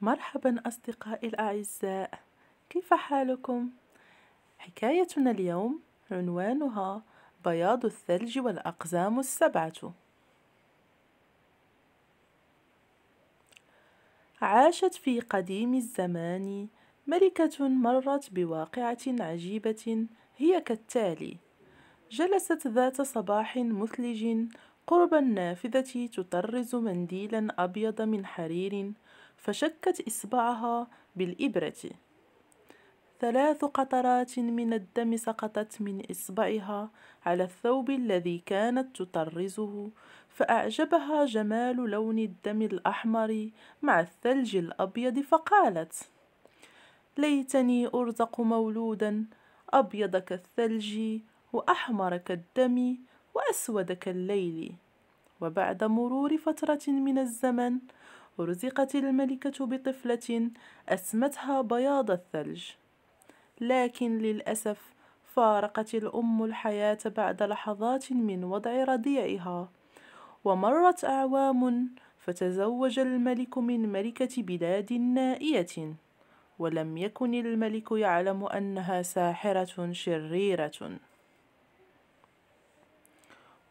مرحبا أصدقائي الأعزاء كيف حالكم؟ حكايتنا اليوم عنوانها بياض الثلج والأقزام السبعة عاشت في قديم الزمان ملكة مرت بواقعة عجيبة هي كالتالي جلست ذات صباح مثلج قرب النافذة تطرز منديلا أبيض من حرير فشكت إصبعها بالإبرة ثلاث قطرات من الدم سقطت من إصبعها على الثوب الذي كانت تطرزه فأعجبها جمال لون الدم الأحمر مع الثلج الأبيض فقالت ليتني أرزق مولودا أبيض كالثلج وأحمر كالدم وأسود كالليل وبعد مرور فترة من الزمن رزقت الملكة بطفلة أسمتها بياض الثلج لكن للأسف فارقت الأم الحياة بعد لحظات من وضع رضيعها ومرت أعوام فتزوج الملك من ملكة بلاد نائية ولم يكن الملك يعلم أنها ساحرة شريرة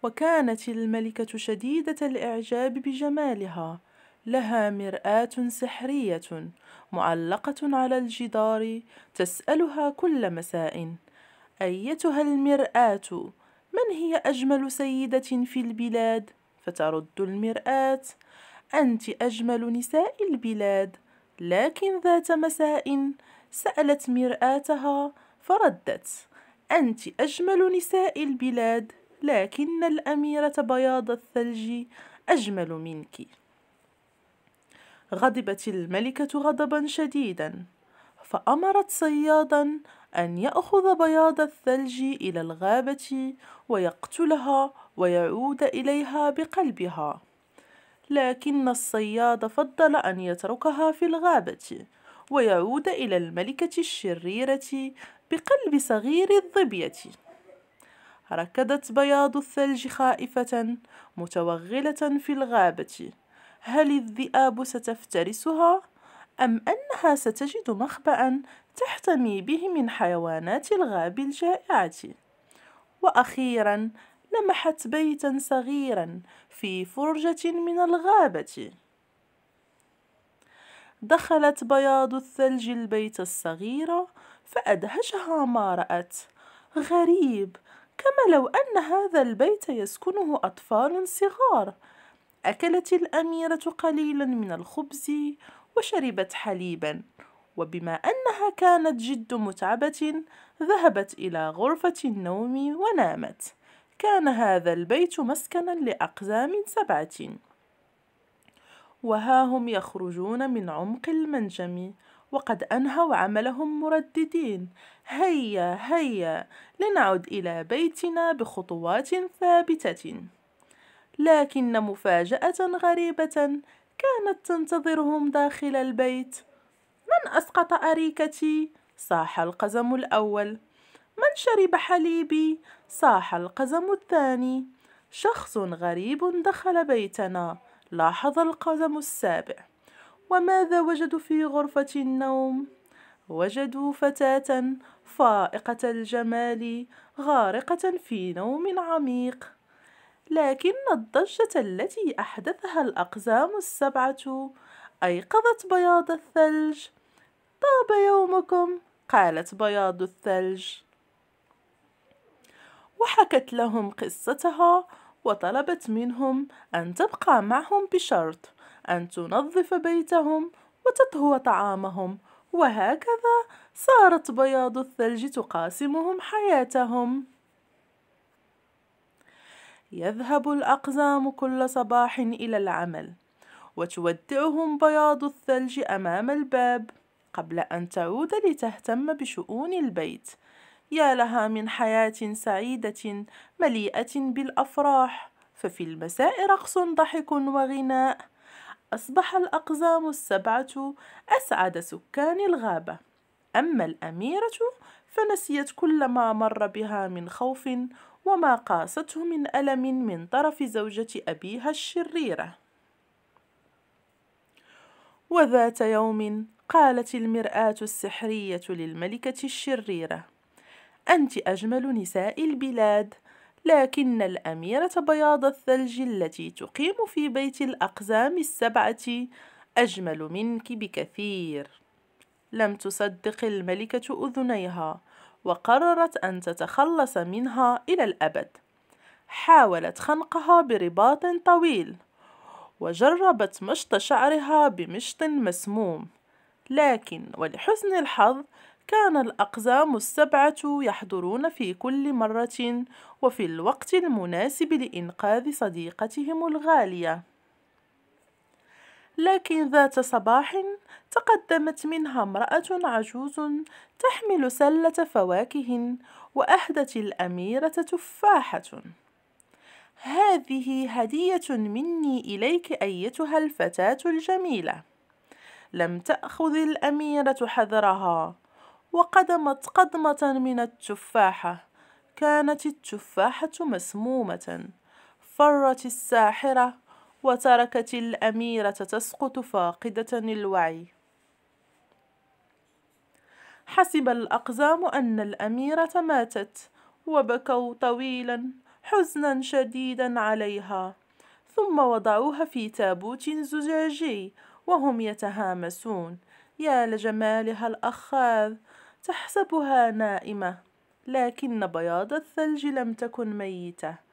وكانت الملكة شديدة الإعجاب بجمالها لها مراه سحريه معلقه على الجدار تسالها كل مساء ايتها المراه من هي اجمل سيده في البلاد فترد المراه انت اجمل نساء البلاد لكن ذات مساء سالت مراتها فردت انت اجمل نساء البلاد لكن الاميره بياض الثلج اجمل منك غضبت الملكة غضبا شديدا فأمرت صيادا أن يأخذ بياض الثلج إلى الغابة ويقتلها ويعود إليها بقلبها لكن الصياد فضل أن يتركها في الغابة ويعود إلى الملكة الشريرة بقلب صغير الظبية ركضت بياض الثلج خائفة متوغلة في الغابة هل الذئاب ستفترسها أم أنها ستجد مخبأ تحتمي به من حيوانات الغاب الجائعة وأخيرا لمحت بيتا صغيرا في فرجة من الغابة دخلت بياض الثلج البيت الصغير فأدهشها ما رأت غريب كما لو أن هذا البيت يسكنه أطفال صغار أكلت الأميرة قليلا من الخبز وشربت حليبا وبما أنها كانت جد متعبة ذهبت إلى غرفة النوم ونامت كان هذا البيت مسكنا لأقزام سبعة وها هم يخرجون من عمق المنجم وقد أنهوا عملهم مرددين هيا هيا لنعد إلى بيتنا بخطوات ثابتة لكن مفاجأة غريبة كانت تنتظرهم داخل البيت من أسقط أريكتي؟ صاح القزم الأول من شرب حليبي؟ صاح القزم الثاني شخص غريب دخل بيتنا لاحظ القزم السابع وماذا وجدوا في غرفة النوم؟ وجدوا فتاة فائقة الجمال غارقة في نوم عميق لكن الضجة التي أحدثها الأقزام السبعة أيقظت بياض الثلج طاب يومكم قالت بياض الثلج وحكت لهم قصتها وطلبت منهم أن تبقى معهم بشرط أن تنظف بيتهم وتطهو طعامهم وهكذا صارت بياض الثلج تقاسمهم حياتهم يذهب الأقزام كل صباح إلى العمل وتودعهم بياض الثلج أمام الباب قبل أن تعود لتهتم بشؤون البيت يا لها من حياة سعيدة مليئة بالأفراح ففي المساء رقص ضحك وغناء أصبح الأقزام السبعة أسعد سكان الغابة أما الأميرة فنسيت كل ما مر بها من خوف وما قاسته من ألم من طرف زوجة أبيها الشريرة وذات يوم قالت المرآة السحرية للملكة الشريرة أنت أجمل نساء البلاد لكن الأميرة بياض الثلج التي تقيم في بيت الأقزام السبعة أجمل منك بكثير لم تصدق الملكة أذنيها وقررت أن تتخلص منها إلى الأبد حاولت خنقها برباط طويل وجربت مشط شعرها بمشط مسموم لكن ولحسن الحظ كان الأقزام السبعة يحضرون في كل مرة وفي الوقت المناسب لإنقاذ صديقتهم الغالية لكن ذات صباح تقدمت منها امرأة عجوز تحمل سلة فواكه وأهدت الأميرة تفاحة هذه هدية مني إليك أيتها الفتاة الجميلة لم تأخذ الأميرة حذرها وقدمت قدمة من التفاحة كانت التفاحة مسمومة فرت الساحرة وتركت الأميرة تسقط فاقدة الوعي حسب الأقزام أن الأميرة ماتت وبكوا طويلا حزنا شديدا عليها ثم وضعوها في تابوت زجاجي وهم يتهامسون يا لجمالها الأخاذ تحسبها نائمة لكن بياض الثلج لم تكن ميته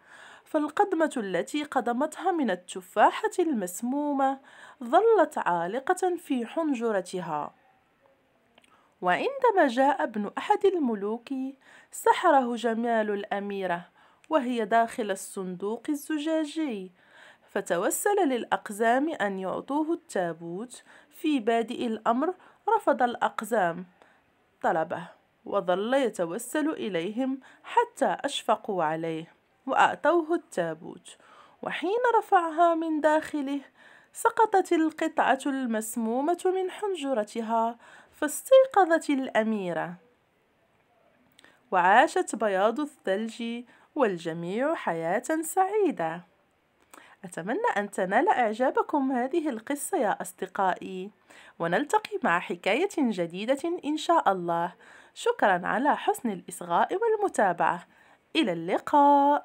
فالقدمة التي قدمتها من التفاحة المسمومة ظلت عالقة في حنجرتها وعندما جاء ابن أحد الملوك سحره جمال الأميرة وهي داخل الصندوق الزجاجي فتوسل للأقزام أن يعطوه التابوت في بادئ الأمر رفض الأقزام طلبه وظل يتوسل إليهم حتى أشفقوا عليه وأعطوه التابوت وحين رفعها من داخله سقطت القطعة المسمومة من حنجرتها فاستيقظت الأميرة وعاشت بياض الثلج والجميع حياة سعيدة أتمنى أن تنال إعجابكم هذه القصة يا أصدقائي ونلتقي مع حكاية جديدة إن شاء الله شكرا على حسن الإصغاء والمتابعة إلى اللقاء